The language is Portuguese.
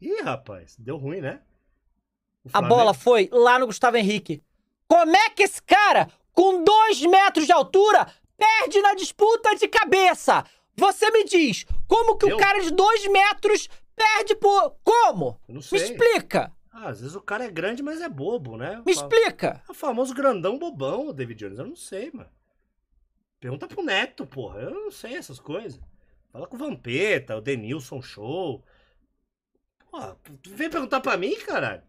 Ih, rapaz, deu ruim, né? A bola foi lá no Gustavo Henrique. Como é que esse cara, com dois metros de altura, perde na disputa de cabeça? Você me diz, como que Deu? o cara de dois metros perde por. Como? não sei. Me explica. Ah, às vezes o cara é grande, mas é bobo, né? Me explica. É o famoso grandão bobão, o David Jones. Eu não sei, mano. Pergunta pro Neto, porra. Eu não sei essas coisas. Fala com o Vampeta, o Denilson Show tu vem perguntar pra mim, caralho?